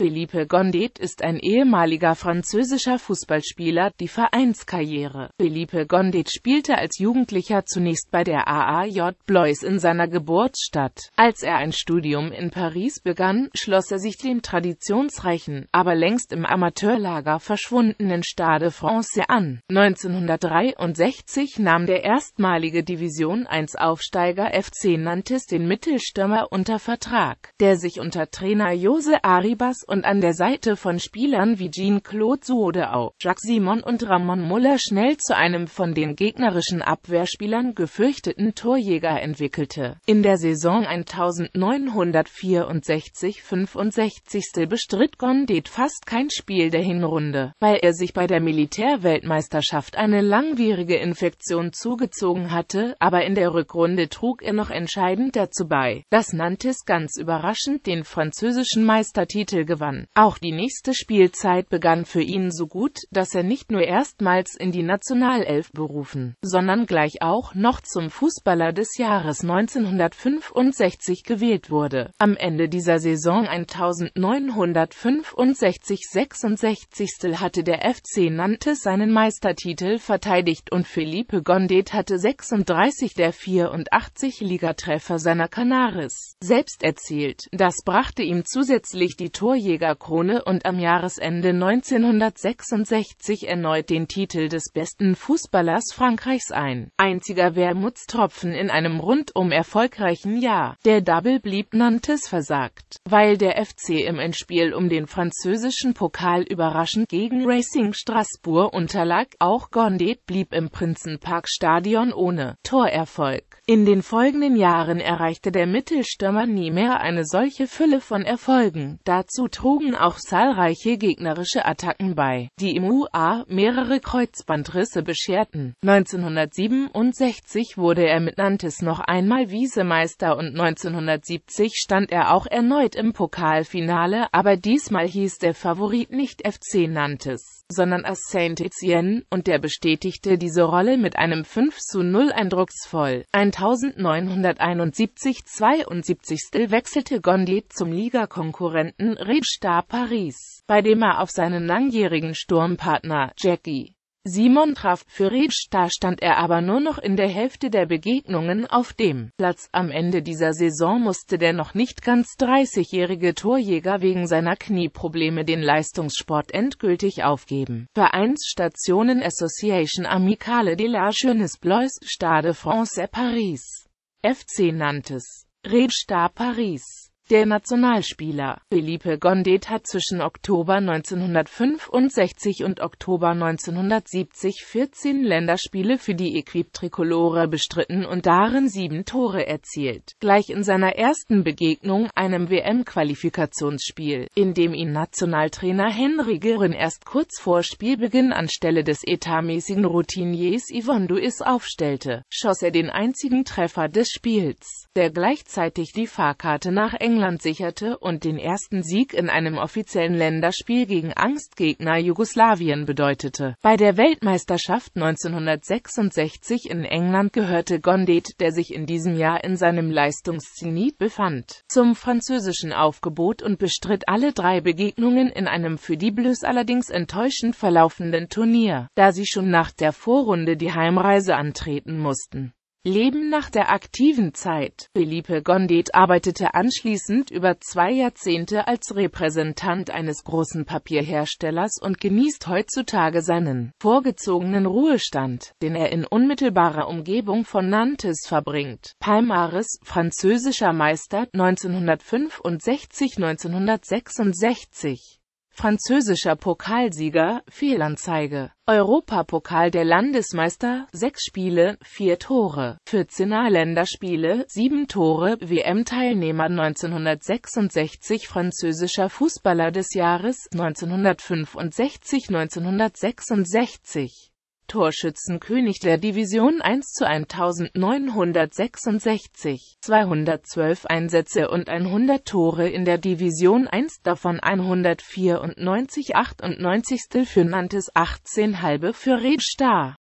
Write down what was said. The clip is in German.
Philippe Gondet ist ein ehemaliger französischer Fußballspieler, die Vereinskarriere. Philippe Gondet spielte als Jugendlicher zunächst bei der AAJ Blois in seiner Geburtsstadt. Als er ein Studium in Paris begann, schloss er sich dem traditionsreichen, aber längst im Amateurlager verschwundenen Stade France an. 1963 nahm der erstmalige Division 1 Aufsteiger FC Nantes den Mittelstürmer unter Vertrag, der sich unter Trainer Jose Aribas und an der Seite von Spielern wie Jean-Claude Suodeau, Jacques Simon und Ramon Muller schnell zu einem von den gegnerischen Abwehrspielern gefürchteten Torjäger entwickelte. In der Saison 1964-65 bestritt Gondet fast kein Spiel der Hinrunde, weil er sich bei der Militärweltmeisterschaft eine langwierige Infektion zugezogen hatte, aber in der Rückrunde trug er noch entscheidend dazu bei, dass Nantes ganz überraschend den französischen Meistertitel gewann gewann. Auch die nächste Spielzeit begann für ihn so gut, dass er nicht nur erstmals in die Nationalelf berufen, sondern gleich auch noch zum Fußballer des Jahres 1965 gewählt wurde. Am Ende dieser Saison 1965-66 hatte der FC Nantes seinen Meistertitel verteidigt und Felipe Gondet hatte 36 der 84 Ligatreffer seiner Canaris selbst erzielt. Das brachte ihm zusätzlich die Torjäger Torjägerkrone und am Jahresende 1966 erneut den Titel des besten Fußballers Frankreichs ein. Einziger Wermutstropfen in einem rundum erfolgreichen Jahr. Der Double blieb Nantes versagt, weil der FC im Endspiel um den französischen Pokal überraschend gegen Racing Strasbourg unterlag. Auch Gondet blieb im Prinzenparkstadion ohne Torerfolg. In den folgenden Jahren erreichte der Mittelstürmer nie mehr eine solche Fülle von Erfolgen. Dazu trugen auch zahlreiche gegnerische Attacken bei, die im UA mehrere Kreuzbandrisse bescherten. 1967 wurde er mit Nantes noch einmal Wiesemeister und 1970 stand er auch erneut im Pokalfinale, aber diesmal hieß der Favorit nicht FC Nantes, sondern AS Saint-Etienne und der bestätigte diese Rolle mit einem 5 zu 0 eindrucksvoll. 1971-72 wechselte Gondet zum Ligakonkurrenten Red Star Paris, bei dem er auf seinen langjährigen Sturmpartner Jackie Simon traf. Für Red Star stand er aber nur noch in der Hälfte der Begegnungen auf dem Platz. Am Ende dieser Saison musste der noch nicht ganz 30-jährige Torjäger wegen seiner Knieprobleme den Leistungssport endgültig aufgeben. Vereinsstationen Association Amicale de la Jeunesse Blois Stade France Paris FC Nantes Red Star Paris der Nationalspieler Felipe Gondet hat zwischen Oktober 1965 und Oktober 1970 14 Länderspiele für die Equipe Tricolore bestritten und darin sieben Tore erzielt. Gleich in seiner ersten Begegnung, einem WM-Qualifikationsspiel, in dem ihn Nationaltrainer Henry Girin erst kurz vor Spielbeginn anstelle des etatmäßigen Routiniers Yvonne Duis aufstellte, schoss er den einzigen Treffer des Spiels, der gleichzeitig die Fahrkarte nach England England sicherte und den ersten Sieg in einem offiziellen Länderspiel gegen Angstgegner Jugoslawien bedeutete. Bei der Weltmeisterschaft 1966 in England gehörte Gondet, der sich in diesem Jahr in seinem Leistungszenit befand, zum französischen Aufgebot und bestritt alle drei Begegnungen in einem für die Blues allerdings enttäuschend verlaufenden Turnier, da sie schon nach der Vorrunde die Heimreise antreten mussten. Leben nach der aktiven Zeit. Philippe Gondet arbeitete anschließend über zwei Jahrzehnte als Repräsentant eines großen Papierherstellers und genießt heutzutage seinen vorgezogenen Ruhestand, den er in unmittelbarer Umgebung von Nantes verbringt. Palmares, französischer Meister 1965-1966 französischer Pokalsieger, Fehlanzeige. Europapokal der Landesmeister, 6 Spiele, 4 Tore, 14 er länderspiele 7 Tore, WM-Teilnehmer 1966 französischer Fußballer des Jahres, 1965 1966 Torschützenkönig der Division 1 zu 1966, 212 Einsätze und 100 Tore in der Division 1, davon 194 98 für Nantes 18 halbe für Red Star